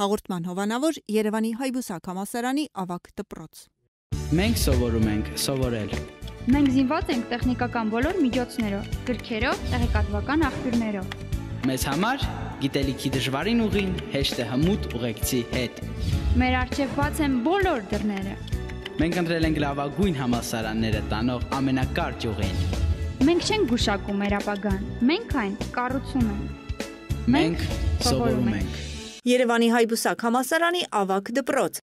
Հաղորդման հովանավոր Երևանի Հայբուսակ համասարանի ավակ դպրոց։ Մենք սովորում ենք սովորել։ Մենք զինված ենք տեխնիկական բոլոր միջոցներով, գրքերով, տեղեկատվական աղբյուրներով։ Մեզ համար գիտելիքի դժվարին ուղին հեշտ է հմուտ ուղեկցի հետ։ Մեր արջև բաց են բոլոր դռները։ Մենք ընտրել ենք լավագույն համասարանները տանող ամենակարճ ուղին։ Մենք չենք գուշակում մեր ապագան, մենք այն կառուցում ենք։ Մենք սովորում ենք։ Երևանի հայբուսակ համասարանի ավակ դպրոց։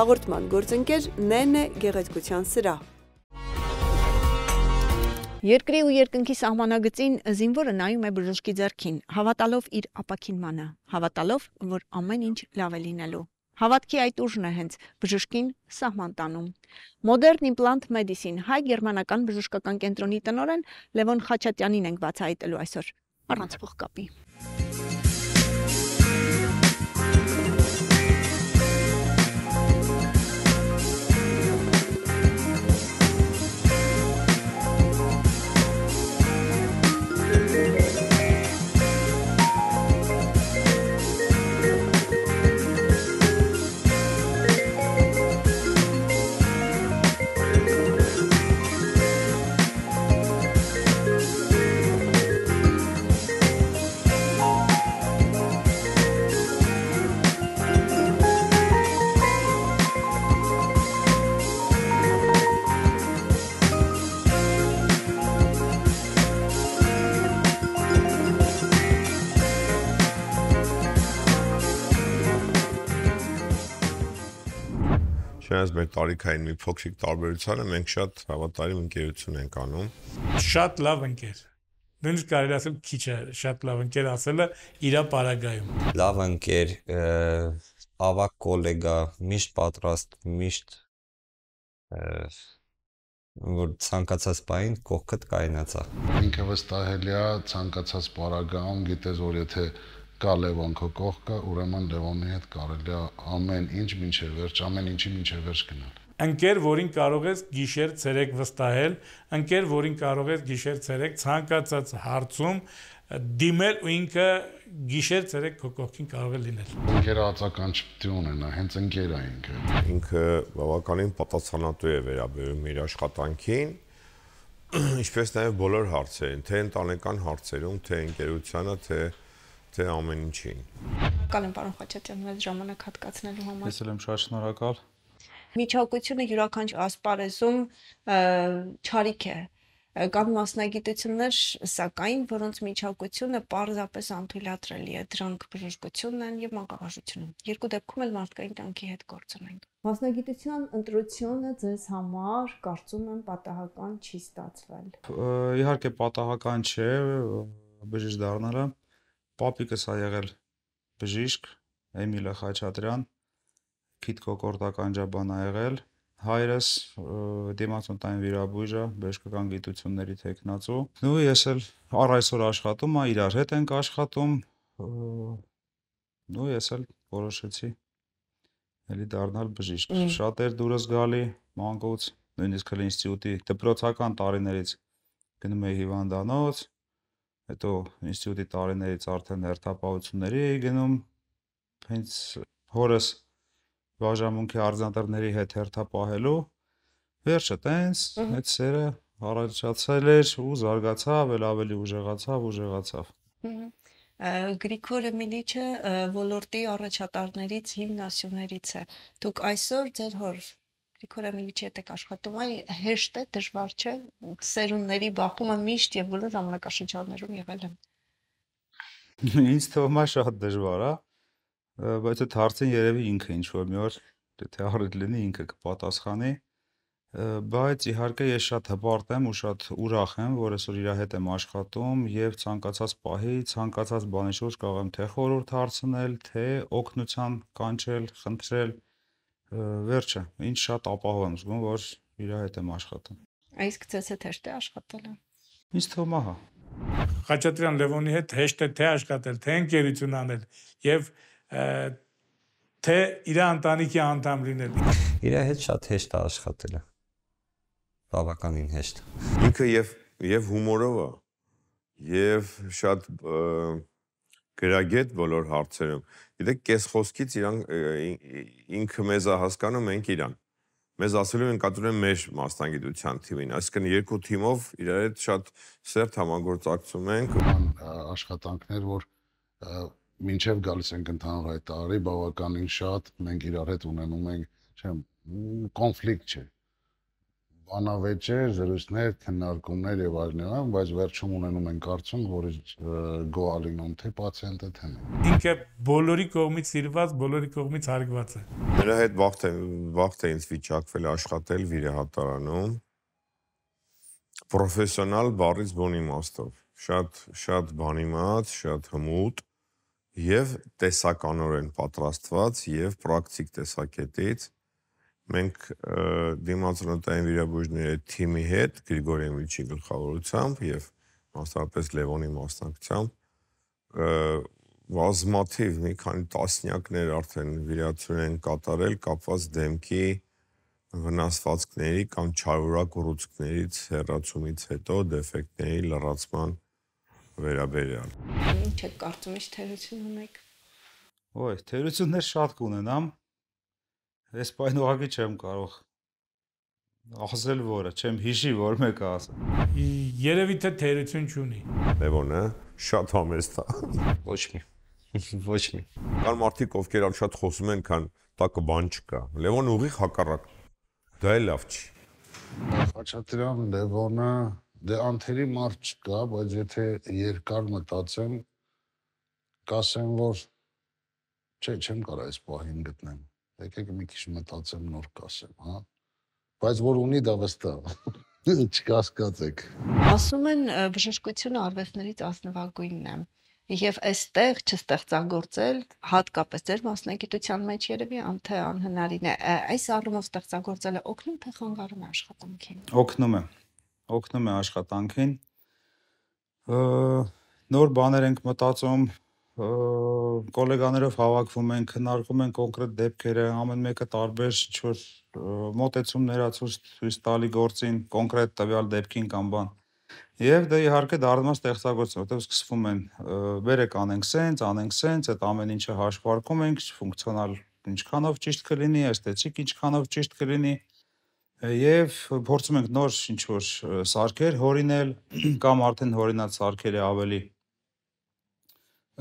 Հաղորդման գործընկեր Նենե Գեղեցկության սրահ։ Երկրի ու երկնքի սահմանագծին զինվորը նայում է բժշկի ձեռքին, հավատալով իր ապակինմանը, հավատալով, որ ամեն ինչ լավ է լինելու։ Հավատքի այդ ուժն է հենց բժշկին սահման տանում։ Modern Implant Medicine հայ գերմանական բժշկական կենտրոնի տնորեն Լևոն Խաչատյանին ենք բացահայտելու այսօր առանց փոխկապի։ Չնայած մեր տարիքային մի փոքրիկ տարբերությանը մենք շատ հավատարիմ ընկերություն ենք անում։ Շատ լավ ընկեր։ Դուք կարելի ասել քիչ է շատ լավ ընկեր ասելը իր պարագայում։ Լավ ընկեր, ավակ գոլեգա, միշտ պատրաստ, միշտ որ ցանկացած բային կողքդ կայնացա։ Ինքը վստահելիա ցանկացած պարագայում գիտես որ եթե կա Լևոն քո կողքը, ուրեմն Լևոնի հետ կարելի է ամեն ինչ մինչև վերջ, ամեն ինչի մինչև վերջ գնալ։ Ընկեր, որին կարող ես գիշեր ցերեկ վստահել, ընկեր, որին կարող ես գիշեր ցերեկ ցանկացած հարցում դիմել ու ինքը գիշեր ցերեկ քո կողքին կարող է լինել։ Ընկերացական չպիտի ունենա, հենց ընկերա ինքը։ Ինքը բավականին պատասխանատու է վերաբերում իր աշխատանքին, ինչպես նաև բոլոր հարցերին, թե ընտանեկան հարցերում, թե ընկերությանը, թե թե ամեն ինչին։ Կալ եմ պարոն Խաչատյանն այդ ժամանակ հատկացնելու համար։ Ես էլ եմ շատ շնորհակալ։ Միջակայությունը յուրաքանչյուր ասպարեզում ճարիք է կան մասնագիտություններ, սակայն որոնց միջակայությունը պարզապես անթույլատրելի է, դրանք բժշկությունն են եւ մանկավարժությունը։ Երկու դեպքում էլ մարդկային կյանքի հետ գործ ունենք։ Մասնագիտության ընտրությունը ձեզ համար կարծում եմ պատահական չի ստացվել։ Իհարկե պատահական չէ բժիշկ դառնալը, Պապիկս ա եղել բժիշկ, Էմիլը Խաչատրյան, քիթ կոկորտական ջաբան ա եղել, հայրս դիմացոնտային վիրաբույժա, բժշկական գիտությունների տեխնացու։ Ու ես էլ առ այսօր աշխատում ա, իրար հետ ենք աշխատում։ Ու ես էլ որոշեցի էլի դառնալ բժիշկ։ Շատ էր դուրս գալի մանկուց, նույնիսկ հլ ինստիտուտի դպրոցական տարիներից գնում էի հիվանդանոց, հետո ինստիտուտի տարիներից արդեն հերթապահությունների էի գնում հենց հորս բաժամունքի արձանտրների հետ հերթապահելու վերջը տենց այդ սերը առաջացել էր ու զարգացավ, ել ավելի ուժեղացավ, ուժեղացավ։ Գրիգորը Միլիչը ոլորտի առաջատարներից, հիմնասյուներից է։ Դուք այսօր ձեր հոր Գրիգոր Էմիլիչի հետ եք աշխատում, այ հեշտ է, դժվար չէ։ Սերունդների բախումը միշտ եւ բոլոր ժամանակաշրջաններում եղել է։ Ինչ թվում է շատ դժվար է, բայց այդ հարցին երևի ինքը ինչ որ մի օր եթե առիթ լինի ինքը կպատասխանի։ Բայց իհարկե ես շատ հպարտ եմ ու շատ ուրախ եմ, որ այսօր իր հետ եմ աշխատում եւ ցանկացած պահի, ցանկացած բանի շուրջ կարող եմ թե խորհուրդ հարցնել, թե օգնության կանչել, խնդրել, Վերջը, ինչ շատ ապահով եմ զգում, որ իր հետ եմ աշխատում։ Իսկ ցես հետ հեշտ է աշխատելը։ Ինչ թվում է, հա։ Խաչատրյան Լևոնի հետ հեշտ է թե աշխատել, թե ընկերություն անել եւ թե իր ընտանիքի անդամ լինել։ Իր հետ շատ հեշտ է աշխատելը։ Բավականին հեշտ։ Ինքը եւ եւ հումորով է, եւ շատ և, գրագետ բոլոր հարցերում։ Գիտեք, կես խոսքից իրան ինքը մեզ է հասկանում, մենք իրան։ Մեզ ասելու են կատարում են մեր մասնագիտության թիմին, այսինքն երկու թիմով իրար հետ շատ սերտ համագործակցում ենք։ Աշխատանքներ, որ մինչև գալիս ենք ընդհանուր հայտարարի, բավականին շատ մենք իրար հետ ունենում ենք, չեմ, կոնֆլիկտ չէ բանավեճեր, զրույցներ, քննարկումներ եւ այլն, բայց վերջում ունենում են կարծում, որ գոալինում թե պացիենտը թե մեն։ Ինքը բոլորի կողմից սիրված, բոլորի կողմից հարգված է։ Նրա հետ վաղ թե վաղ թե ինձ վիճակվել աշխատել վիրահատարանում պրոֆեսիոնալ բառից բուն իմաստով։ Շատ շատ բանիմաց, շատ հմուտ եւ տեսականորեն պատրաստված եւ պրակտիկ տեսակետից մենք դիմացնոտային վիրաբույժների թիմի հետ Գրիգոր Էմիլիչի գլխավորությամբ եւ մասնապես Լևոնի մասնակցությամբ բազմաթիվ մի քանի տասնյակներ արդեն վիրացում են կատարել կապված դեմքի վնասվածքների կամ չարորակ ուռուցքներից հեռացումից հետո դեֆեկտների լրացման վերաբերյալ։ Ինչ է կարծում իշ թերություն ունեք։ Ոյ, թերություններ շատ կունենամ, Ես պայն ուղղակի չեմ կարող ասել որը, չեմ հիշի որ մեկը ասա։ Երևի թե թերություն չունի։ Լևոնը շատ համեստ է։ Ոչ մի։ Ոչ մի։ Կան մարդիկ, ովքեր ան շատ խոսում են, քան տակը բան չկա։ Լևոն ուղիղ հակառակ։ Դա էլ լավ չի։ Խաչատրյան Լևոնը դե անթերի մարդ չկա, բայց եթե երկար մտածեմ, կասեմ որ չէ, չեմ կարող այս պահին գտնեմ եկեք մի քիչ մտածեմ նոր կասեմ, հա։ Բայց որ ունի դա վստահ։ Չկասկածեք։ Ասում են բժշկությունը արվեստներից ազնվագույնն է եւ այստեղ չստեղծագործել հատկապես ձեր մասնագիտության մեջ երևի անթե անհնարին է այս առումով ստեղծագործելը օգնում թե խանգարում է աշխատանքին օգնում է օգնում է աշխատանքին նոր բաներ ենք մտածում գոլեգաներով հավաքվում են, քննարկում են կոնկրետ դեպքերը, ամեն մեկը տարբեր չոր մոտեցումներ ացուց ցույց տալի գործին, կոնկրետ տվյալ դեպքին կամ բան։ Եվ դա դե, իհարկե դառնում է ստեղծագործ, որտեղ սկսվում են վերեք անենք սենց, անենք սենց, այդ ամեն ինչը հաշվարկում ենք, ֆունկցիոնալ ինչքանով ճիշտ կլինի, էսթետիկ ինչքանով ճիշտ կլինի, եւ փորձում ենք նոր ինչ որ սարքեր հորինել կամ արդեն հորինած սարքերը ավելի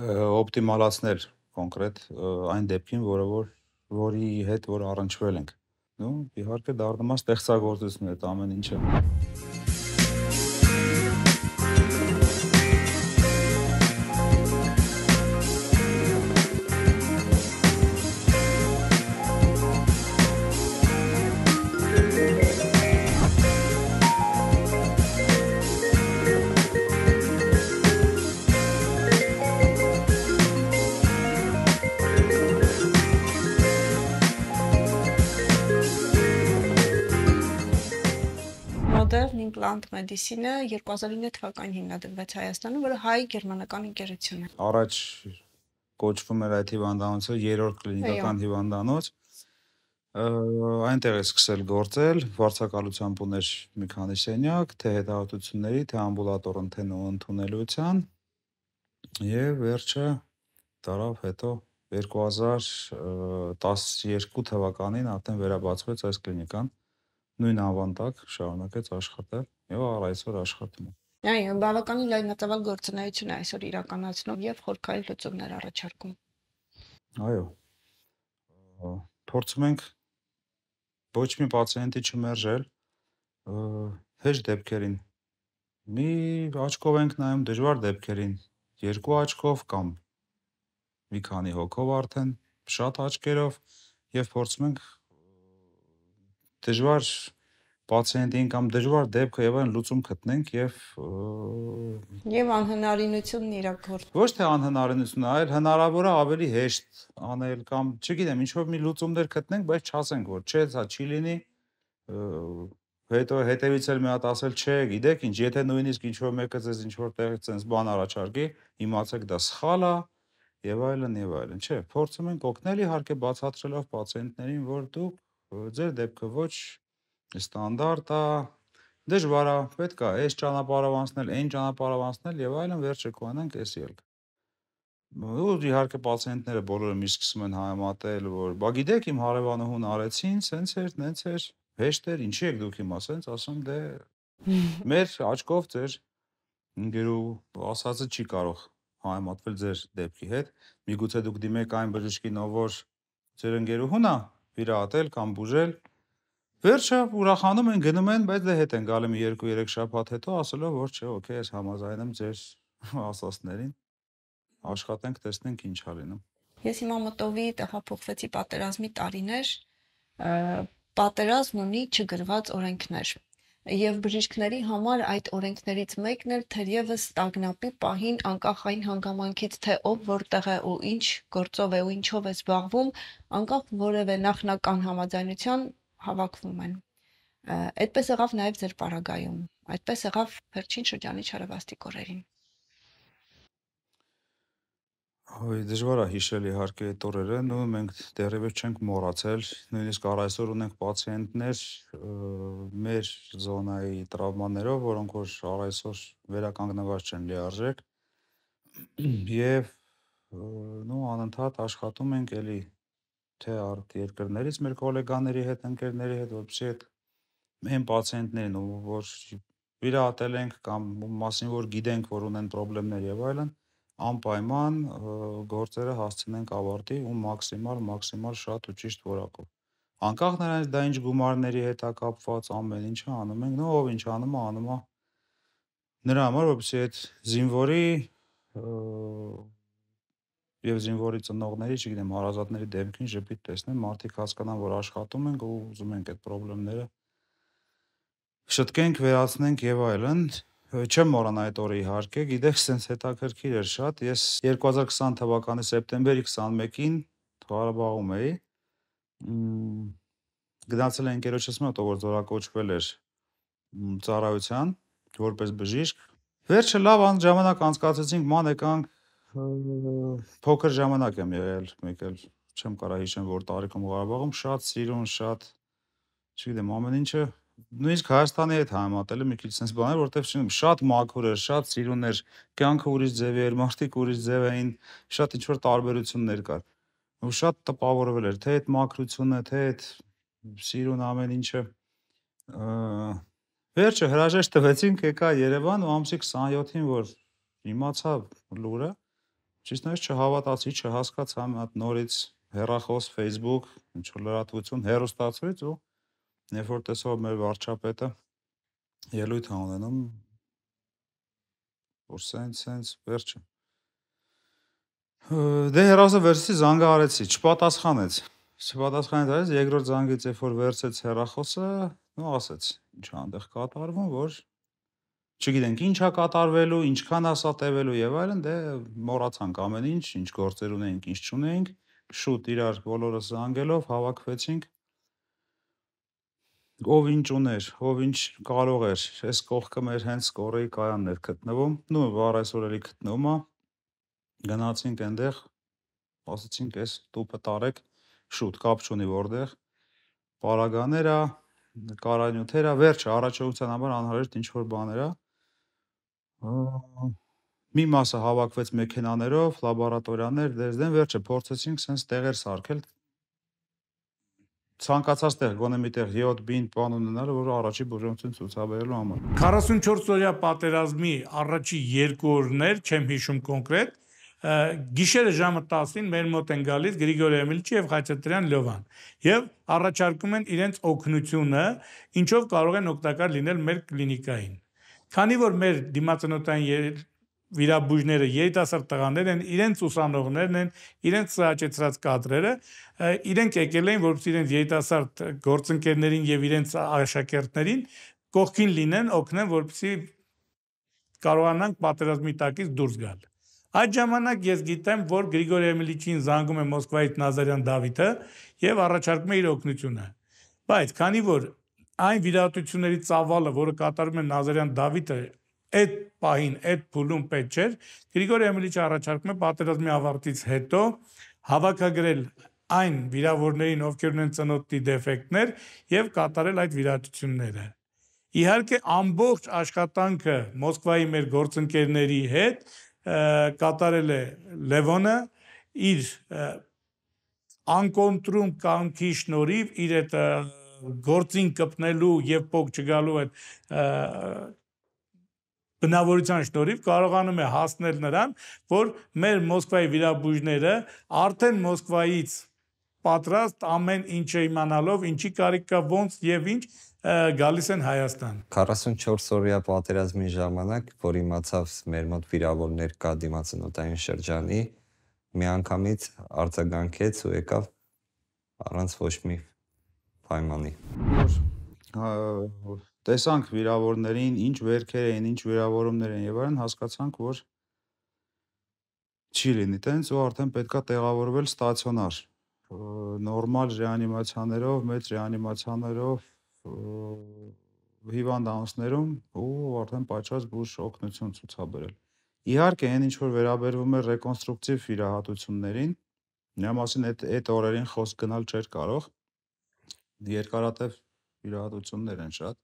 օպտիմալացնել կոնկրետ այն դեպքին, որը որ որի հետ որ առնչվել ենք։ Նու իհարկե դառնում է ստեղծագործություն այդ ամեն ինչը։ Modern Implant Medicine-ը 2009 թվականին հիմնադրվեց Հայաստանում, որը հայ-գերմանական ընկերություն է։ Առաջ կոչվում էր այդ հիվանդանոցը երրորդ կլինիկական հիվանդանոց։ Այնտեղ է սկսել գործել վարձակալությամբ ուներ մի քանի սենյակ, թե հետահատությունների, թե ամբուլատոր ընդունելության եւ վերջը դարավ հետո 2012 թվականին արդեն վերաբացվեց այս կլինիկան նույն ավանդակ շարունակեց աշխատել եւ առ այսօր աշխատում է։ Այո, բավականին լայնածավալ գործունեություն է այսօր իրականացնում եւ խորքային լուծումներ առաջարկում։ Այո։ Փորձում ենք ոչ մի պացիենտի չմերժել հեշտ դեպքերին։ Մի աչքով ենք նայում դժվար դեպքերին, երկու աչքով կամ մի քանի հոգով արդեն, շատ աչքերով եւ փորձում ենք դժվար պացիենտին կամ դժվար դեպքը եւ այն լուծում գտնենք եւ եւ անհնարինությունն իր գործ։ Ոչ թե անհնարինություն, այլ հնարավոր է ավելի հեշտ անել կամ չգիտեմ, ինչ որ մի լուծումներ գտնենք, բայց չասենք որ չէ, ça չի լինի հետո հետևից էլ մի հատ ասել չէ, գիտեք, ինչ եթե նույնիսկ ինչ որ մեկը ձեզ ինչ որ տեղից sense բան առաջարկի, իմացեք դա սխալ է եւ այլն եւ այլն, չէ, փորձում ենք օգնել իհարկե բացատրելով պացիենտներին, որ դուք Ձեր դեպքը ոչ ստանդարտ է, դժվար է, պետք է այս ճանապարհով անցնել, այն ճանապարհով անցնել եւ այլն վերջը կունենանք այս ելք։ Ու իհարկե պացիենտները բոլորը մի սկսում են համատել, որ բա գիտեք իմ հարևանուհուն արեցին, սենց էր, նենց էր, հեշտ էր, ինչի եք դուք հիմա սենց, ասում դե մեր աչքով ձեր ընկերու ասածը չի կարող համատվել ձեր դեպքի հետ։ Միգուցե դուք դիմեք այն բժշկին, ով որ ձեր ընկերուհուն է, վիրահատել կամ բուժել։ Վերջը ուրախանում են գնում են, բայց դե հետ են գալի մի 2-3 շաբաթ հետո ասելով, որ չէ, օքեյ, ես համաձայն եմ ձեր ասածներին։ Աշխատենք, տեսնենք ինչ ա լինում։ Ես հիմա մտովի տեղափոխվեցի պատերազմի տարիներ, պատերազմն ունի չգրված օրենքներ։ Եվ բժիշկների համար այդ օրենքներից մեկն էլ թերևս տագնապի պահին անկախ այն հանգամանքից, թե ով որտեղ է ու ինչ գործով է ու ինչով է զբաղվում, անկախ որևէ նախնական համաձայնության հավաքվում են։ Այդպես եղավ նաև ձեր պարագայում։ Այդպես եղավ վերջին շրջանի չարավաստի կորերին։ Ոյ դժվար է հիշել իհարկե այդ օրերը, նույն մենք դեռևս չենք մոռացել, նույնիսկ առ այսօր ունենք պացիենտներ մեր զոնայի տրավմաներով, որոնք որ առ այսօր վերականգնված չեն լիարժեք։ Եվ նո անընդհատ աշխատում ենք էլի թե արդ երկրներից մեր գոլեգաների հետ, ընկերների հետ, որպեսզի այդ մեն պացիենտներն ու որ վիրահատել ենք կամ մասին որ գիտենք որ ունեն խնդիրներ եւ այլն, անպայման գործերը հասցնենք ավարտի ու մաքսիմալ մաքսիմալ շատ ու ճիշտ որակով։ Անկախ նրանից դա ինչ գումարների հետ է կապված, ամեն ինչը անում ենք, նո ով ինչ անում է, անում է նրա համար, որպեսզի այդ զինվորի եւ զինվորի ծնողների, չգիտեմ, հարազատների դեմքին ժպիտ տեսնեն, մարդիկ հասկանան, որ աշխատում ենք ու ուզում ենք այդ խնդիրները շտկենք, վերացնենք եւ այլն, Չեմ մոռանա այդ օրը իհարկե, գիտեք, սենց հետաքրքիր էր շատ։ Ես 2020 թվականի սեպտեմբերի 21-ին Ղարաբաղում էի։ Գնացել են ընկերոջս մոտ, որ զորակոչվել էր ծառայության որպես բժիշկ։ Վերջը լավ ան ժամանակ անցկացրեցինք, ման եկանք փոքր ժամանակ եմ եղել, մեկ էլ չեմ կարա հիշեմ որ տարիքում Ղարաբաղում շատ սիրուն, շատ չգիտեմ, ամեն ինչը նույնիսկ Հայաստանի հետ համատելը մի քիչ sense բան է, որտեվ չնեմ շատ մաքուր էր, շատ սիրուն էր, կյանքը ուրիշ ձև էր, մարդիկ ուրիշ ձև էին, շատ ինչ որ տարբերություններ կար։ Ու շատ տպավորվել էր, թե այդ մաքրությունը, թե այդ սիրուն ամեն ինչը։ Վերջը հրաժեշտ տվեցինք, եկա Երևան ու ամսի 27-ին, որ իմացա լուրը, ճիշտ նույնիսկ չհավատացի, չհասկացա, հատ նորից հեռախոս, Facebook, ինչ որ լրատվություն, հերոստացույց ու Երբ որ տեսա մեր վարչապետը ելույթ անենում որ սենց սենց վերջը դե հերոսը վերսի զանգահարեցի, չպատասխանեց։ Չպատասխանեց այս երկրորդ զանգից, երբ որ վերցեց հերախոսը, նո ասեց, ինչ այնտեղ կատարվում, որ չգիտենք ինչա կատարվելու, ինչքան ասա տևելու եւ այլն, դե մոռացանք ամեն ինչ, ինչ գործեր ունենք, ինչ չունենք, շուտ իրար բոլորը զանգելով հավաքվեցինք ով ինչ ուներ, ով ինչ կարող էր։ Այս կողքը մեր հենց կորեի կայանն էր գտնվում, նու վար այսօր էլի գտնվում է։ Գնացինք այնտեղ, ասացինք էս տուփը տարեք շուտ, կապ չունի որտեղ։ Պարագաներ է, կարանյութեր է, վերջը առաջողության համար անհրաժեշտ ինչ որ բաներ է։ հա, Մի մասը հավաքվեց մեքենաներով, լաբորատորիաներ, դերձեն վերջը փորձեցինք sense տեղեր սարքել, ցանկացած տեղ գոնե միտեղ 7 բին բան ունենալը որ առաջի բուժողություն ցուցաբերելու համար 44 օրյա պատերազմի առաջի երկու օրներ չեմ հիշում կոնկրետ գիշերը ժամը 10-ին մեր մոտ են գալիս Գրիգորի Էմիլիչ եւ Խաչատրյան Լևան եւ առաջարկում են իրենց օգնությունը ինչով կարող են օգտակար լինել մեր կլինիկային քանի որ մեր դիմացնոտային վիրաբույժները երիտասարդ տղաներ են, իրենց ուսանողներն են, իրենց ծաճեցրած կադրերը, իրենք եկել են, որպեսզի իրենց երիտասարդ գործընկերներին եւ իրենց աշակերտներին կողքին լինեն, օգնեն, որպեսզի կարողանանք պատերազմի տակից դուրս գալ։ Այդ ժամանակ ես գիտեմ, որ Գրիգոր Էմիլիչին զանգում է Մոսկվայից Նազարյան Դավիթը եւ առաջարկում է իր օգնությունը։ Բայց քանի որ այն վիրահատությունների ծավալը, որը կատարում է Նազարյան Դավիթը այդ պահին, այդ փուլում պետք չէր։ Գրիգոր Էմիլիչը առաջարկում է պատերազմի ավարտից հետո հավաքագրել այն վիրավորներին, ովքեր ունեն ծնոտի դեֆեկտներ եւ կատարել այդ վիրատությունները։ Իհարկե ամբողջ աշխատանքը Մոսկվայի մեր գործընկերների հետ կատարել է Լևոնը իր անկոնտրում կանքի շնորհիվ իր այդ գործին կպնելու եւ փոք չգալու այդ բնավորության շնորհիվ կարողանում է հասնել նրան, որ մեր Մոսկվայի վիրաբույժները արդեն Մոսկվայից պատրաստ ամեն ինչ իմանալով, ինչի կարիք կա, ոնց եւ ինչ գալիս են Հայաստան։ 44-օրյա պատերազմի ժամանակ, որ իմացավ մեր մոտ վիրավորներ կա դիմացնոտային շրջանի, միանգամից արձագանքեց ու եկավ առանց ոչ մի պայմանի։ Որ Տեսանք վիրավորներին, ինչ վերքեր էին, ինչ վիրավորումներ էին եւ այլն, հասկացանք, որ չի լինի տենց ու արդեն պետքա տեղավորվել ստացիոնար նորմալ ռեանիմացիաներով, մեծ ռեանիմացիաներով հիվանդանոցներում ու արդեն պատճառ բուժ օգնություն ցուցաբերել։ Իհարկե, այն ինչ որ վերաբերվում է ռեկոնստրուկտիվ վիրահատություններին, նրա մասին այդ այդ օրերին խոսք գնալ չէր կարող։ Երկարատև վիրահատություններ են շատ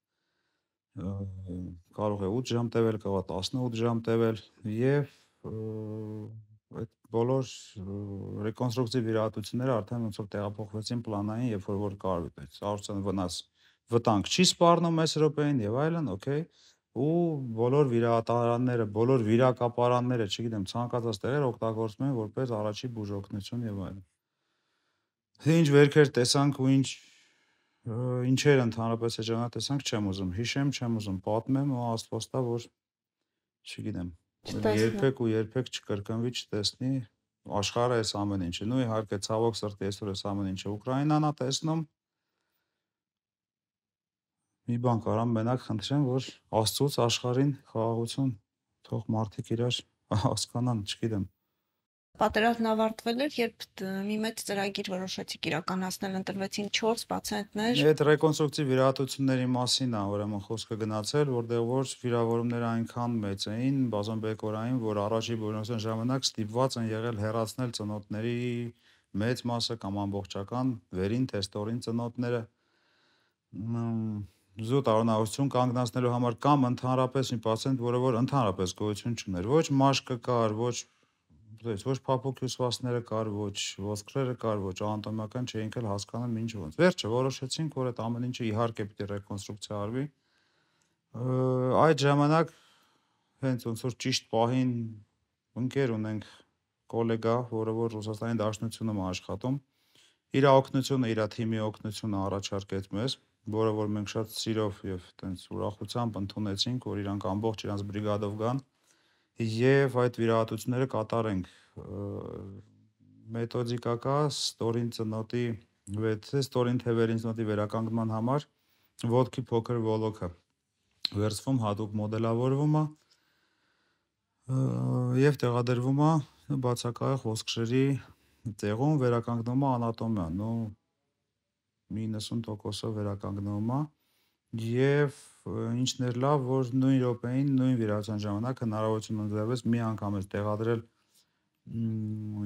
կարող է 8 ժամ տևել, կարող է 18 ժամ տևել եւ այդ բոլոր ռեկոնստրուկտիվ իրադարձությունները արդեն ոնց որ տեղափոխվեցին պլանային, երբ որ որ կարողեց։ 100% վնաս վտանգ չի սպառնում այս րոպեին եւ այլն, օքեյ ու բոլոր վիրատարանները, բոլոր վիրակապարանները, չգիտեմ, ցանկացած տեղեր օգտագործում են որպես առաջի բուժօգնություն եւ այլն։ Թե ինչ վերքեր տեսանք ու ինչ ինչեր ընդհանրապես այդ ժամանակ չեմ ուզում հիշեմ, չեմ ուզում պատմեմ ու աստվածտա որ չգիտեմ։ Երբեք ու երբեք չկրկնվի, չտեսնի աշխարհը այս ամեն ինչը։ Նու իհարկե ցավոք սրտի այսօր այս ամեն ինչը Ուկրաինան է տեսնում։ Մի բան կարամ մենակ խնդրեմ, որ Աստծոց աշխարհին խաղաղություն թող մարդիկ իրար հասկանան, չգիտեմ։ Պատերազմն ավարտվել էր, երբ մի մեծ ծրագիր որոշեցիք իրականացնել, ընտրվեցին 4 բացահայտներ։ Այդ ռեկոնստրուկտիվ վիրահատությունների մասին է ուրեմն խոսքը գնացել, որտեղ որ վիրավորումները այնքան մեծ էին Բազանբեկորային, որ առաջի բնորոշության ժամանակ ստիպված են եղել հեռացնել ծնոտների մեծ մասը կամ ամբողջական վերին տեստորին ծնոտները զուտ առնահություն կանգնացնելու համար կամ ընդհանրապես մի պացիենտ, որը որ ընդհանրապես գոյություն չուներ, ոչ մաշկը կար, ոչ դες ոչ փափոքյուսվածները կար, ոչ ոսկրերը կար, ոչ անատոմիական չէինք էլ հասկանում ինչ ոնց։ Վերջը որոշեցինք, որ այդ ամեն ինչը իհարկե պիտի ռեկոնստրուկցիա արվի։ Այդ ժամանակ հենց ոնց որ ճիշտ պահին ընկեր ունենք գոլեգա, որը որ Ռուսաստանի Դաշնությունում աշխատում, իր օգնությունը, իր թիմի օգնությունը առաջարկեց մեզ, որը որ մենք շատ սիրով եւ տենց ուրախությամբ ընդունեցինք, որ իրանք ամբողջ իրանք բրիգադով գան եւ այդ վիրահատությունները կատարենք մեթոդիկակա ստորին ծնոտի վեցը ստորին թևերին ծնոտի վերականգնման համար ոդկի փոքր ոլոկը վերսվում հատուկ մոդելավորվում է եւ տեղադրվում է բացակայող ոսկրերի տեղում վերականգնումը անատոմիան ու 90%-ով վերականգնվում է եւ ինչն էր լավ, որ նույն րոպեին, նույն վիրացան ժամանակ հնարավորություն ընձևեց մի անգամ էլ տեղադրել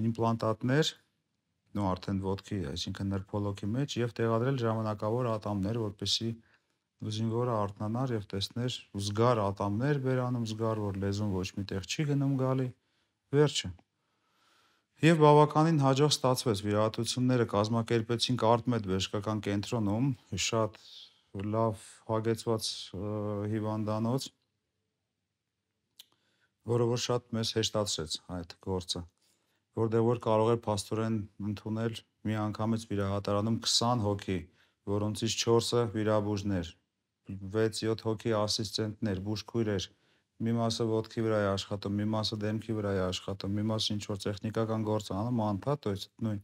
իմպլանտատներ նո արդեն ոդկի, այսինքն նրբոլոքի մեջ եւ տեղադրել ժամանակավոր ատամներ, որպեսզի զինվորը արթնանար եւ տեսներ զգար ատամներ վերանում զգար, որ լեզուն ոչ միտեղ չի գնում գալի։ Վերջը։ Եվ բավականին հաջող ստացվեց վիրահատությունները կազմակերպեցինք Արտմեդ բժշկական կենտրոնում, շատ լավ հագեցված հիվանդանոց, որը որ շատ մեզ հեշտացրեց այդ գործը, որտեղ որ կարող էր աստորեն ընդունել մի անգամից վիրահատարանում 20 հոգի, որոնցից 4-ը վիրաբույժներ, 6-7 հոգի ասիստենտներ, բուժքույրեր, մի մասը ոդքի վրա է աշխատում, մի մասը դեմքի վրա է աշխատում, մի մասը ինչ որ տեխնիկական գործ անում, անթա, то есть նույն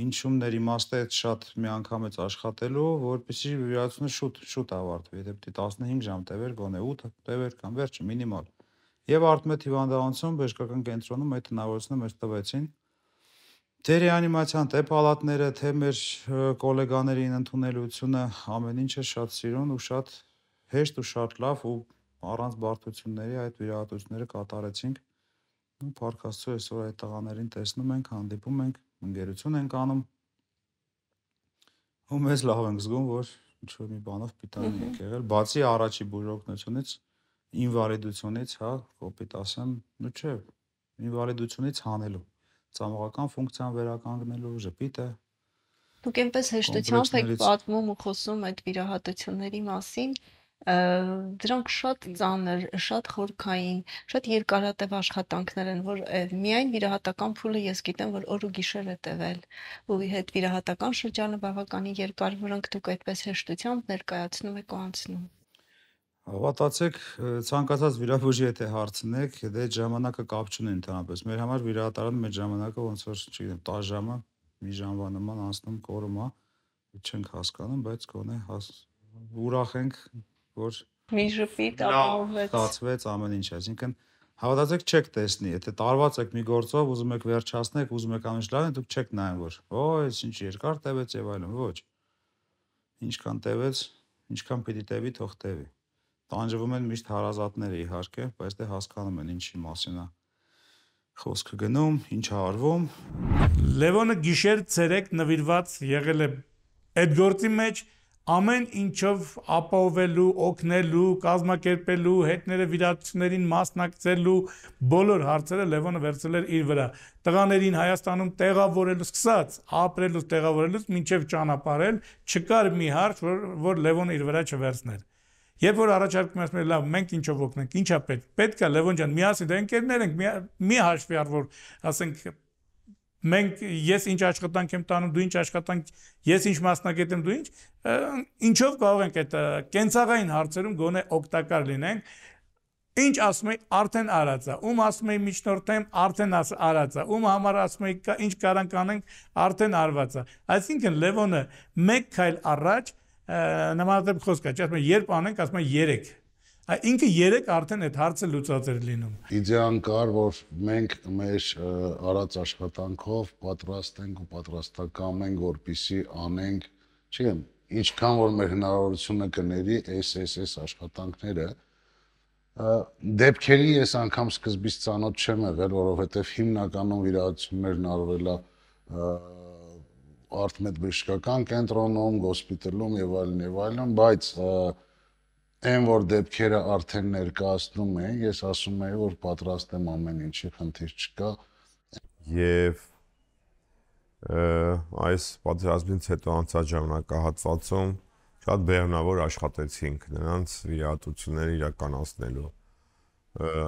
ինչումների մաստ է շատ միանգամից աշխատելու, որպեսզի վիրացումը շուտ շուտ ավարտվի, եթե պիտի 15 ժամ տևեր, գոնե 8 տևեր կամ վերջը մինիմալ։ Եվ արդմետ հիվանդանոցում բժշկական կենտրոնում այդ հնարավորությունը մեզ տվեցին։ Դե ռեանիմացիան, թե պալատները, թե մեր գոլեգաներին ընդունելությունը, ամեն ինչը շատ սիրուն ու շատ հեշտ ու շատ լավ ու առանց բարդությունների այդ վիրահատությունները կատարեցինք։ Ու փառք Աստծո, այսօր այդ տղաներին տեսնում ենք, հանդիպում ենք ընկերություն ենք անում։ Ու մեզ լավ ենք զգում, որ ինչ-որ մի բանով պիտանի ենք եղել, բացի առաջի բուժօգնությունից, ինվալիդությունից, հա, կոպիտ ասեմ, նու չէ, ինվալիդությունից հանելու, ծամողական ֆունկցիան վերականգնելու, ժպիտը, Դուք այնպես հեշտությամբ եք պատմում ու խոսում այդ վիրահատությունների մասին, դրանք շատ ծանր, շատ խորքային, շատ երկարատև աշխատանքներ են, որ միայն վիրահատական փուլը ես գիտեմ, որ օր ու գիշեր է տևել, ու հետ վիրահատական շրջանը բավականին երկար, որոնք դուք այդպես հեշտությամբ ներկայացնում եք ու անցնում։ Հավատացեք, ցանկացած վիրաբույժի եթե հարցնեք, դե ժամանակը կապ չունի ընդհանրապես։ Մեր համար վիրահատարան մեր ժամանակը ոնց որ չգիտեմ, տա ժամը մի ժամվա նման անցնում կորում է, չենք հասկանում, բայց գոնե ուրախ ենք որ մի ժպիտ ապահովվեց։ Ստացվեց ամեն ինչ, այսինքն հավատացեք չեք տեսնի, եթե տարված եք մի գործով, ուզում եք վերջացնեք, ուզում եք անուշ լարեն, դուք չեք նայում որ, ոյս ինչ երկար տևեց եւ այլն, ոչ։ Ինչքան տևեց, ինչքան պիտի տևի, թող տևի։ Տանջվում են միշտ հարազատները իհարկե, բայց դե հասկանում են ինչի մասին է խոսքը գնում, ինչ արվում։ Լևոնը գիշեր ցերեկ նվիրված եղել է այդ գործի մեջ, մեջ ամեն ինչով ապահովելու, օգնելու, կազմակերպելու, հետները վիրացներին մասնակցելու բոլոր հարցերը Լևոնը վերցրել էր իր վրա։ Տղաներին Հայաստանում տեղավորելուց սկսած, ապրելուց տեղավորելուց մինչև ճանապարհել, չկար մի հարց, որ, որ Լևոնը իր վրա չվերցներ։ Երբ որ առաջարկում ես մեր լավ, մենք ինչով օգնենք, ինչա պետք։ Պետք է Լևոն ջան, միասին դա «Դե ընկերներ ենք, մի հաշվի առ որ ասենք մենք ես ինչ աշխատանք եմ տանում, դու ինչ աշխատանք, ես ինչ մասնակետ եմ, դու ինչ, ինչով կարող ենք այդ կենցաղային հարցերում գոնե օգտակար լինենք։ Ինչ ասում եի, արդեն արած է։ Ում ասում եի միջնորդեմ, արդեն արած է։ Ում համար ասում եի, ինչ կարող կանենք, արդեն արված է։ Այսինքն Լևոնը մեկ քայլ առաջ նմանատիպ խոսք է, ասում է, երբ անենք, ասում է 3 Ինքը 3 արդեն այդ հարցը լուծած էր լինում։ Իդեան կար, որ մենք մեր արած աշխատանքով պատրաստ ենք ու պատրաստակամ ենք, որպիսի անենք, չեմ, ինչքան որ մեր հնարավորությունը կների այս այս այս աշխատանքները դեպքերի ես անգամ սկզբից ծանոթ չեմ եղել, որովհետև հիմնականում վիրահատություններն արվելա արտմեդ բժշկական կենտրոնում, հոսպիտալում եւ այլն եւ այլն, բայց և այլ, այն որ դեպքերը արդեն ներկայացնում է, ես ասում եմ, որ պատրաստ եմ ամեն ինչի, խնդիր չկա։ Եվ այս պատերազմից հետո անցած ժամանակահատվածում շատ բեղնավոր աշխատեցինք նրանց վիրահատությունները իրականացնելու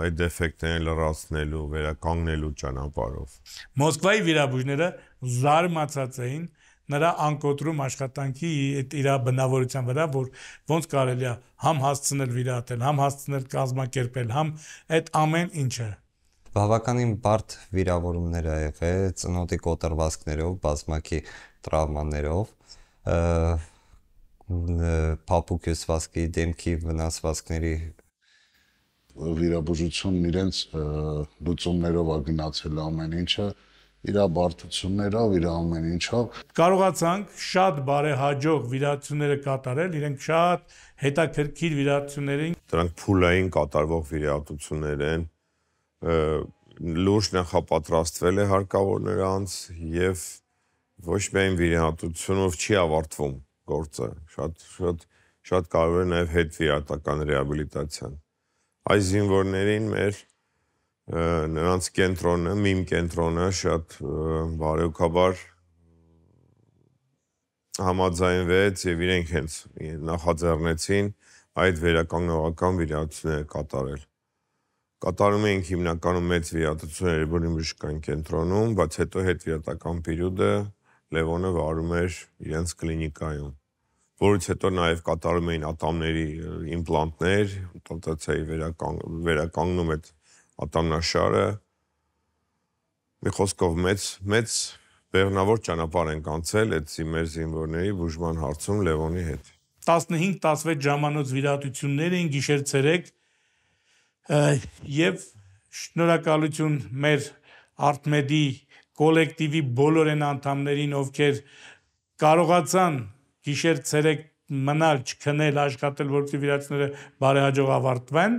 այդ էֆեկտներին լրացնելու, վերականգնելու ճանապարհով։ Մոսկվայի վիրաբույժները զարմացած էին, նրա անկոտրում աշխատանքի այդ իր բնավորության վրա, որ ոնց կարելի է համ հասցնել վիրատել, համ հասցնել կազմակերպել, համ այդ ամեն ինչը բավականին բարդ վիրավորումներ ա եղել, ծնոտի կոտրվածքներով, բազմակի տրավմաներով, փապուկյուսվածքի դեմքի վնասվածքների վիրաբուժությունն իրենց լուծումներով ա գնացել ամեն ինչը, իր բարդություններով, իր ամեն ինչով։ Կարողացանք շատ բարեհաջող վիրացումները կատարել, իրենք շատ հետաքրքիր վիրացումներ են։ Դրանք փուլային կատարվող վիրատություններ են։ Լուրջ նախապատրաստվել է հարկավոր նրանց եւ ոչ միայն վիրատությունով չի ավարտվում գործը, շատ շատ շատ կարևոր է նաեւ հետ վիրատական ռեաբիլիտացիան։ Այս զինվորներին մեր նրանց կենտրոնը, իմ կենտրոնը շատ բարեուկաբար համաձայնվեց եւ իրենք հենց նախաձեռնեցին այդ վերականգնողական վիրատությունները կատարել կատարում էինք հիմնականում մեծ վիրատություններ Երևանի բժշկական կենտրոնում, բայց հետո հետ վիրատական պերիոդը Լևոնը վարում էր իրենց կլինիկայում, որից հետո նաև կատարում էին ատամների իմպլանտներ, տտցայի վերականգնում այդ ատամնաշարը մի խոսքով մեծ մեծ վերնավոր ճանապարհ ենք անցել այդ մեր զինվորների բուժման հարցում Լևոնի հետ 15-16 ժամանոց վիրատություններ են գիշեր ցերեկ եւ շնորհակալություն մեր արտմեդի կոլեկտիվի բոլոր այն անդամներին, ովքեր կարողացան գիշեր ցերեկ մնալ, չքնել, աշխատել, որպեսզի վիրացները բարեհաջող ավարտվեն,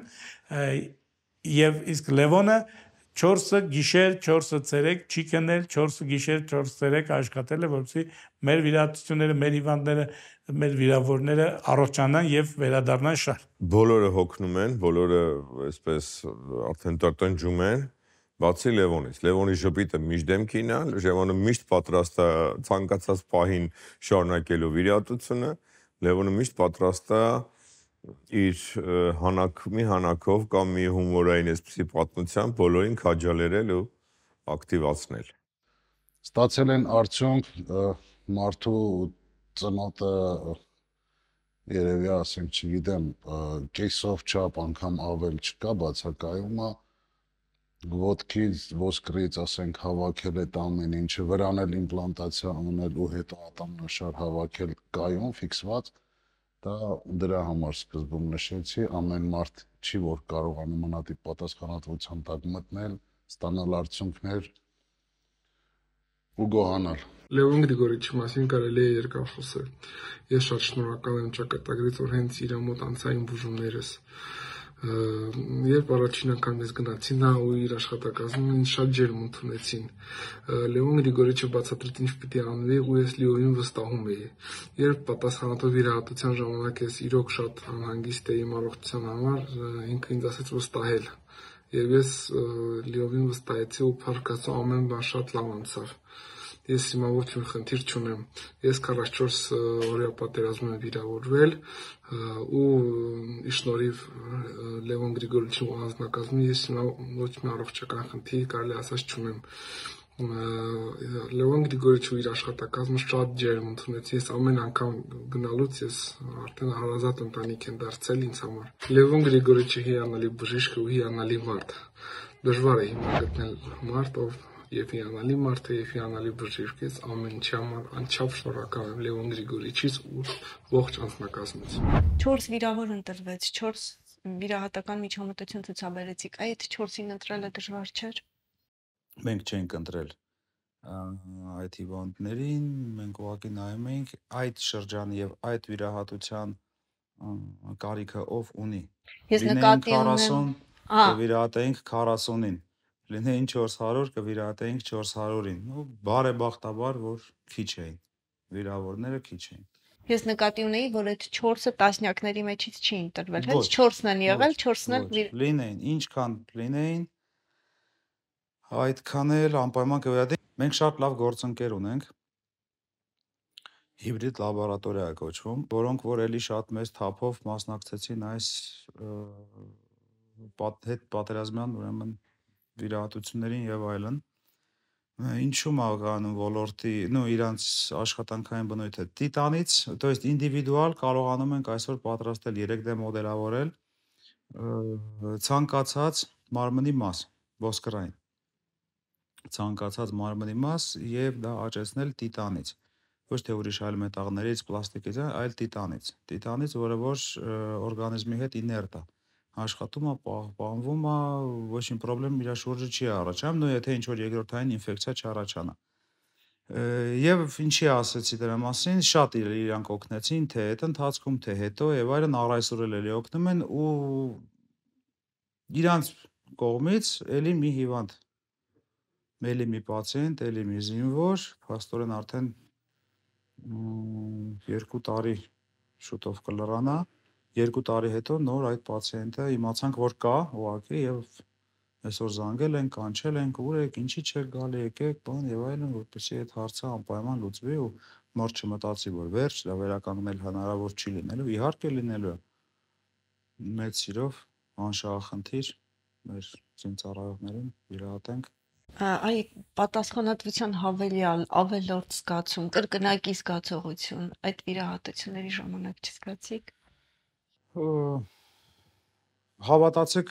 եւ իսկ Լևոնը 4-ը գիշեր, 4-ը ցերեկ չի կնել, 4-ը գիշեր, 4-ը ցերեկ աշխատել է, որովհետեւ մեր վիրատությունները, մեր հիվանդները, մեր վիրավորները առողջանան եւ վերադառնան շար։ Բոլորը հոգնում են, բոլորը այսպես արդեն տնտնջում են, բացի Լևոնից։ Լևոնի ժպիտը միջդեմքին է, Ժևանը միշտ պատրաստ է ցանկացած պահին շարունակելու վիրատությունը, Լևոնը միշտ պատրաստ է իր հանակ մի հանակով կամ մի հումորային այսպիսի պատմությամբ բոլորին քաջալերել ու ակտիվացնել։ Ստացել են արդյունք մարդու ծնոտը երևի ասեմ, չգիտեմ, կեսով չափ անգամ ավել չկա բացակայումը ոտքից ոսկրից ասենք հավաքել այդ ամեն ինչը վրան էլ իմպլանտացիա անել ու հետո ատամնաշար հավաքել կայուն ֆիքսված Դա դրա համար սկզբում նշեցի, ամեն մարդ չի որ կարող անմանատիպ պատասխանատվության տակ մտնել, ստանալ արդյունքներ ու գոհանալ։ Լևոն Գրիգորիչի մասին կարելի է երկար խոսել։ Ես շատ շնորհակալ եմ ճակատագրից, որ հենց իր մոտ անցային բուժումներս երբ առաջին անգամ ես գնացի նա ու իր աշխատակազմում ինձ շատ ջերմ ընդունեցին Լեոն Գրիգորիչը բացատրեց ինչ պիտի անվի ու ես Լեոյին վստահում էի երբ պատասխանատու վիրահատության ժամանակ ես իրոք շատ անհանգիստ էի իմ առողջության համար ինքը ինձ ասաց վստահել եւ ես Լեոյին վստահեցի ու փառկացա ամեն բան շատ լավ անցավ ես հիմնավորություն խնդիր չունեմ։ Ես 44 օրյա պատերազմում եմ վիրավորվել ու իշնորիվ Լևոն Գրիգորյevիչի անձնակազմի ես հիմա ոչ մի առողջական խնդիր կարելի ասած չունեմ։ Լևոն Գրիգորյevիչը իր աշխատակազմը շատ ջերմ ընդունեց։ Ես ամեն անգամ գնալուց ես արդեն հարազատ ընտանիք են դարձել ինձ համար։ Լևոն Գրիգորյevիչը հիանալի բժիշկ ու հիանալի մարդ։ Դժվար է հիմա գտնել մարդ, ով Եվ հիանալի մարդ է, եւ հիանալի բժիշկ ես, ամեն ինչի համար անչափ շնորհակալ եմ Լեոն Գրիգորիչից ու ողջ անձնակազմից։ 4 վիրավոր ընտրվեց, 4 վիրահատական միջամտություն ցուցաբերեցիք։ Այդ 4-ին ընտրելը դժվար չէր։ Մենք չենք ընտրել այդ հիվանդներին մենք ուղղակի նայում էինք այդ շրջանի եւ այդ վիրահատության կարիքը ով ունի։ Ես նկատի ունեմ 40 վիրահատենք 40-ին լինեին 400 կվիրատեինք 400-ին։ Ու բարեբախտաբար որ քիչ էին։ Վիրավորները քիչ էին։ Ես նկատի ունեի, որ այդ 4-ը տասնյակների մեջից չէին տրվել, հենց 4-ն են եղել, 4-ն էլ լինեին, ինչքան լինեին, այդքան էլ անպայման կվերադեին։ Մենք շատ լավ գործընկեր ունենք, հիբրիդ լաբորատորիա է կոչվում, որոնք որ էլի շատ մեծ թափով մասնակցեցին այս հետ պատերազմյան ուրեմն վիրահատություններին եւ այլն ինչու՞ մաղան ոլորտի, նո իրանց աշխատանքային բնույթը։ Տիտանից, то есть ինդիվիդուալ կարողանում ենք այսօր պատրաստել 3D մոդելավորել ցանկացած մարմնի մաս, ոսկրային ցանկացած մարմնի մաս եւ դա աճեցնել տիտանից ոչ թե ուրիշ այլ մետաղներից, պլաստիկից, այլ տիտանից։ Տիտանից, որը որ օրգանիզմի հետ իներտ է աշխատում է, պահպանվում է, ոչ մի խնդրեմ իր շուրջը չի առաջանում, նույնը եթե ինչ որ երկրորդային ինֆեկցիա չառաջանա։ Եվ ինչի ասեցի դրա մասին, շատ իրանք օգնեցին, թե այդ ընթացքում, թե հետո, եւ այլն առայսօր էլ էլի օգնում են ու իրանց կողմից էլի մի հիվանդ, էլի մի պացիենտ, էլի մի զինվոր, փաստորեն արդեն 2 տարի շուտով կլրանա։ կլ 2 տարի հետո նոր այդ պացիենտը իմացանք, որ կա ուղակի եւ այսօր զանգել են, կանչել են, ուր եք, ինչի չեք գալի, եկեք, բան եւ այլն, որպեսզի այդ հարցը անպայման լուծվի ու մոր չմտածի, որ վերջ, դա վերականգնել հնարավոր չի լինելու, իհարկե լինելու է։ Մեծ սիրով անշահախնդիր մեր ծինծառայողներին վիրահատենք Այ պատասխանատվության հավելյալ ավելորդ զգացում, կրկնակի զգացողություն այդ վիրահատությունների ժամանակ չզգացիք հավատացեք,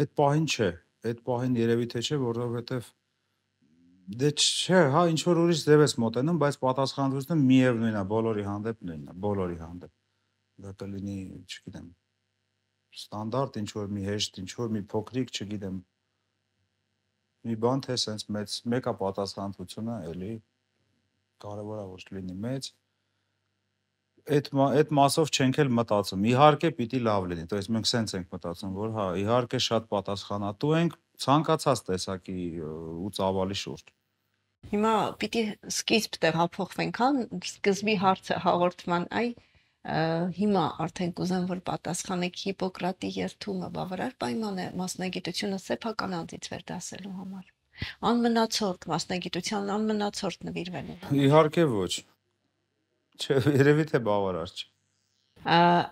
այդ պահին չէ, այդ պահին երևի թե չէ, որովհետև դե չէ, հա ինչ որ ուրիշ ձև ես մոտենում, բայց պատասխանատվությունը միևնույնն է, բոլորի հանդեպ նույնն է, բոլորի հանդեպ։ Դա կլինի, չգիտեմ, ստանդարտ ինչ որ մի հեշտ, ինչ որ մի փոքրիկ, չգիտեմ, մի բան թե սենց մեծ մեկը պատասխանատվությունը էլի կարևոր է որ չլինի մեծ այդ այդ մասով չենք էլ մտածում։ Իհարկե պիտի լավ լինի, то есть մենք սենց ենք մտածում, որ հա, իհարկե շատ պատասխանատու ենք ցանկացած տեսակի ու ծավալի շուրջ։ Հիմա պիտի սկիզբ տեղ հափոխվենք, հա, սկզբի հարցը հաղորդման այ հիմա արդեն կուզեմ որ պատասխանեք Հիպոկրատի երթումը բավարար պայման է մասնագիտությունը սեփական անձից վերդասելու համար։ Անմնացորդ մասնագիտության անմնացորդ նվիրվելու։ Իհարկե ոչ։ Չէ, երևի թե բավարար չէ։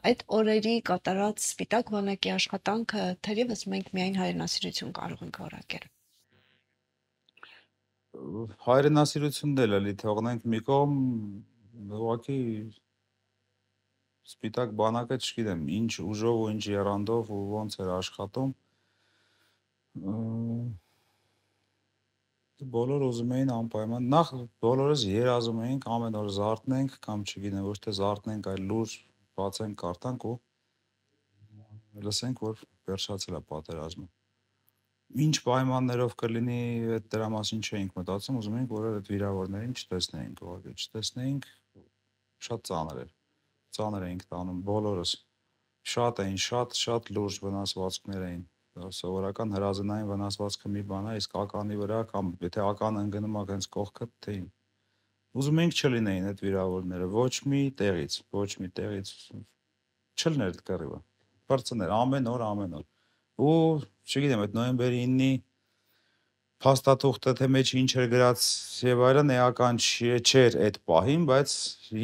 Այդ օրերի կատարած Սպիտակ վանակի աշխատանքը թերևս մենք միայն հայրենասիրություն կարող ենք որակել։ Հայրենասիրությունն էլ էլի թողնենք մի կողմ, ուղղակի Սպիտակ բանակը չգիտեմ, ինչ ուժով ու ինչ երանդով ու ոնց էր աշխատում բոլորը ուզում էին անպայման նախ բոլորս երազում էինք ամեն օր զարթնենք կամ չգիտեմ ոչ թե զարթնենք այլ լուրջ բացենք կարտանք ու լսենք որ վերջացել է պատերազմը ինչ պայմաններով կլինի այդ դրա մասին չէինք մտածում ուզում էինք որ այդ վիրավորներին չտեսնեինք ուղղակի չտեսնեինք շատ ծանր էր ծանր էինք տանում բոլորս շատ էին շատ շատ լուրջ վնասվածքներ էին սովորական հրազենային վնասվածքը մի բան է, իսկ ականի վրա կամ եթե ականը ընկնում է հենց կողքը թեին։ Ուզում ենք չլինեին այդ վիրավորները ոչ մի տեղից, ոչ մի տեղից չլներ այդ կռիվը։ Բարձներ ամեն օր, ամեն օր։ Ու չգիտեմ, այդ նոյեմբերի 9-ի փաստաթուղթը թե մեջ ինչ էր գրած եւ այլն էական չէր այդ պահին, բայց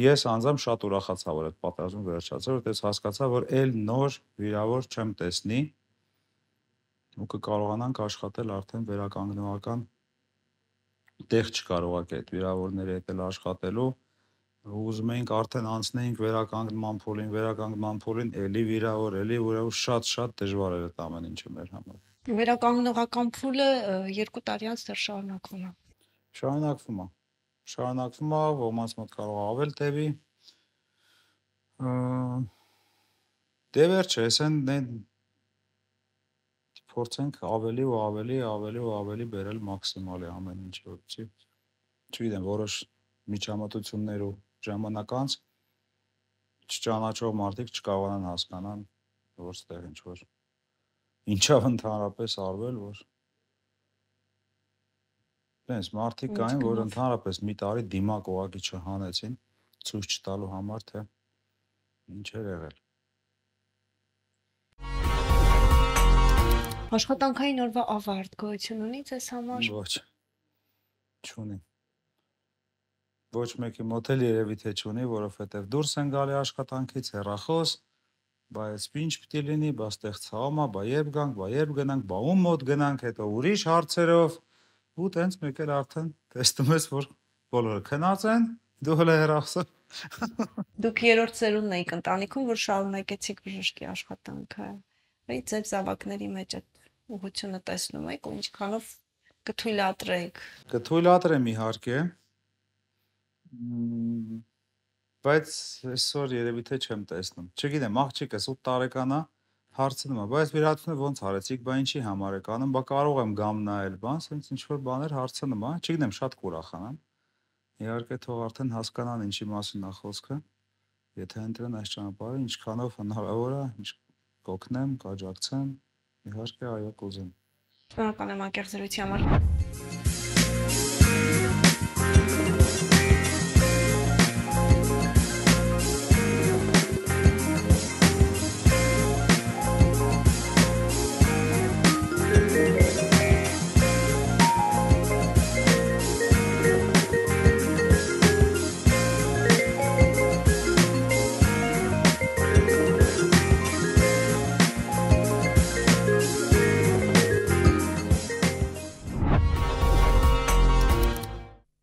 ես անձամ շատ ուրախացա, որ այդ պատերազմը վերջացավ, որտեղ հասկացա, որ ել նոր վիրավոր չեմ տեսնի ու կկարողանանք աշխատել արդեն վերականգնողական տեղ չկարողակ այդ վիրավորների հետ էլ աշխատելու ուզում էինք արդեն անցնեինք վերականգնման փուլին, վերականգնման փուլին էլի վիրավոր, էլի ուրեմն շատ-շատ դժվար էր այդ ամեն ինչը մեր համար։ Վերականգնողական փուլը 2 տարի անց դեռ շարունակվում է։ Շարունակվում է։ Շարունակվում է, ոմանց մոտ կարող ավել տևի։ Դե վերջ է, այսեն փորձենք ավելի ու ավելի, ավելի ու ավելի բերել մաքսիմալի ամեն ինչ, որպեսզի չգիտեմ, որոշ միջամտություններ ու ժամանակ անց չճանաչող մարդիկ չկարողանան հասկանան, որտեղ ինչ որ ինչավ ընդհանրապես արվել, որ Դենս մարդիկ կային, որ ընդհանրապես մի տարի դիմակ ուղակի չհանեցին ցույց չտալու համար թե ինչ էր եղել։ Աշխատանքային օրվա ավարտ գոյություն ունի ձեզ համար։ Ոչ։ Չունի։ Ոչ մեկի մոտ էլ երևի թե չունի, որովհետև դուրս են գալի աշխատանքից հեռախոս, բա այս ինչ պիտի լինի, բա ստեղ ցավամա, բա երբ գանք, բա երբ գնանք, բա ում մոտ գնանք, հետո ուրիշ հարցերով ու տենց մեկ էլ արդեն տեսնում ես, որ բոլորը քնած են, դու հələ հեռախոսը Դուք երրորդ սերունդն եք ընտանիքում, որ շարունակեցիք բժշկի աշխատանքը։ Այդ ձեր զավակների մեջ այդ ուղղությունը տեսնում եք ու ինչքանով կթույլատրեք։ Կթույլատրեմ իհարկե։ Բայց այսօր երևի թե չեմ տեսնում։ Չգիտեմ, աղջիկս 8 տարեկան է, հարցնում է, բայց վիրացնու ոնց արեցիք, բա ինչի համար եք անում, բա կարող եմ գամ նայել, բան, ասենց ինչ որ բաներ հարցնում է։ Չգիտեմ, շատ կուրախանամ։ Իհարկե թող արդեն հասկանան ինչի մասին է խոսքը։ Եթե ընտրեն այս ճանապարհը, ինչքանով հնարավոր է, ինչ կօգնեմ, կաջակցեմ, Իհարկե, այո, կուզեմ։ Շնորհակալ եմ ակերտ զրույցի համար։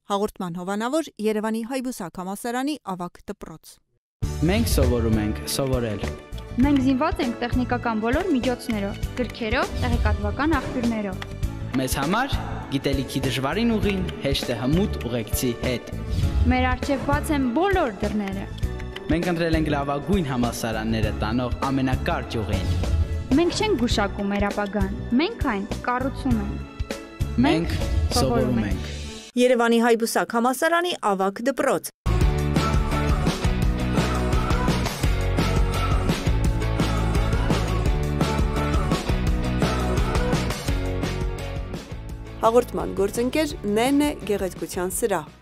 Հաղորդման հովանավոր Երևանի Հայբուսակ համասարանի ավակ դպրոց։ Մենք սովորում ենք սովորել։ Մենք զինված ենք տեխնիկական բոլոր միջոցներով, գրքերով, տեղեկատվական աղբյուրներով։ Մեզ համար գիտելիքի դժվարին ուղին հեշտ է հմուտ ուղեկցի հետ։ Մեր արջև բաց են բոլոր դռները։ Մենք ընտրել ենք լավագույն համասարանները տանող ամենակարճ ուղին։ Մենք չենք գուշակում մեր ապագան, մենք այն կառուցում ենք։ Մենք սովորում ենք։ Երևանի Հայբուսակ համասարանի ավակ դպրոց։ Հաղորդման գործընկեր Նենե գեղեցկության սրահ։